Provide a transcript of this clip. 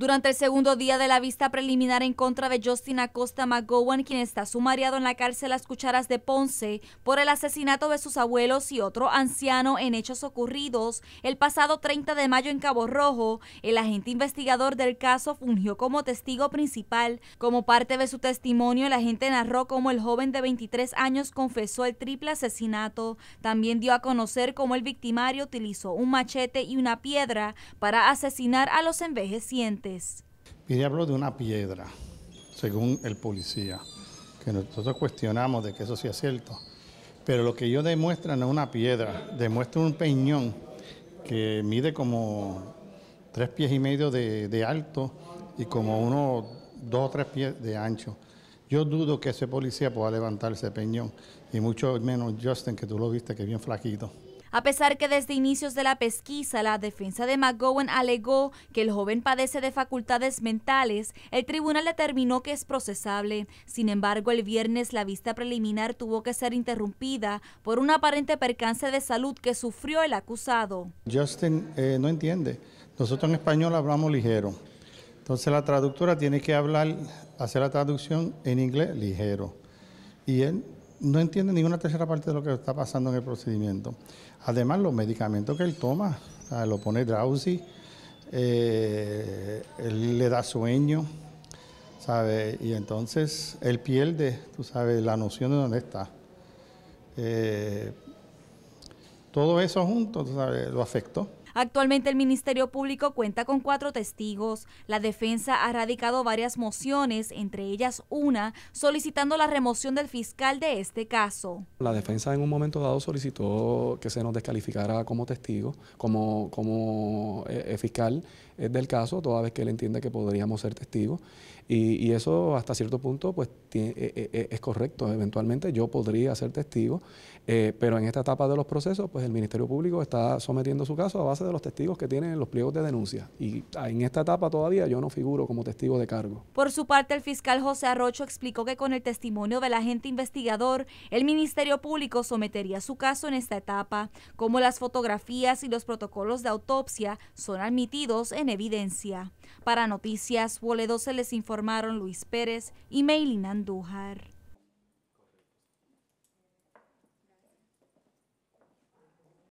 Durante el segundo día de la vista preliminar en contra de Justin Acosta McGowan, quien está sumariado en la cárcel Las Cucharas de Ponce por el asesinato de sus abuelos y otro anciano en hechos ocurridos el pasado 30 de mayo en Cabo Rojo, el agente investigador del caso fungió como testigo principal. Como parte de su testimonio, el agente narró cómo el joven de 23 años confesó el triple asesinato. También dio a conocer cómo el victimario utilizó un machete y una piedra para asesinar a los envejecientes. Cortés. habló de una piedra, según el policía, que nosotros cuestionamos de que eso sea cierto. Pero lo que ellos demuestran no es una piedra, Demuestra un peñón que mide como tres pies y medio de, alto y como uno, dos o tres pies de ancho. Yo dudo que ese policía pueda levantar ese peñón, y mucho menos Justin, que tú lo viste, que es bien flaquito. A pesar que desde inicios de la pesquisa la defensa de McGowan alegó que el joven padece de facultades mentales, el tribunal determinó que es procesable. Sin embargo, el viernes la vista preliminar tuvo que ser interrumpida por un aparente percance de salud que sufrió el acusado. Justin eh, no entiende. Nosotros en español hablamos ligero. Entonces la traductora tiene que hablar, hacer la traducción en inglés ligero. Y él no entiende ninguna tercera parte de lo que está pasando en el procedimiento. Además, los medicamentos que él toma, lo pone drowsy, eh, le da sueño, ¿sabe? Y entonces él pierde, tú sabes, la noción de dónde está. Eh, todo eso junto, ¿tú ¿sabes? Lo afectó. Actualmente el Ministerio Público cuenta con cuatro testigos. La defensa ha radicado varias mociones, entre ellas una solicitando la remoción del fiscal de este caso. La defensa en un momento dado solicitó que se nos descalificara como testigo, como, como eh, eh, fiscal eh, del caso, toda vez que él entiende que podríamos ser testigos. Y, eso hasta cierto punto pues es correcto. Eventualmente yo podría ser testigo, pero en esta etapa de los procesos pues el Ministerio Público está sometiendo su caso a base de los testigos que tienen los pliegos de denuncia y ah, en esta etapa todavía yo no figuro como testigo de cargo. Por su parte, el fiscal José Arrocho explicó que con el testimonio del agente investigador, el Ministerio Público sometería su caso en esta etapa, como las fotografías y los protocolos de autopsia son admitidos en evidencia. Para Noticias Boledo se les informaron Luis Pérez y Meilin Andújar.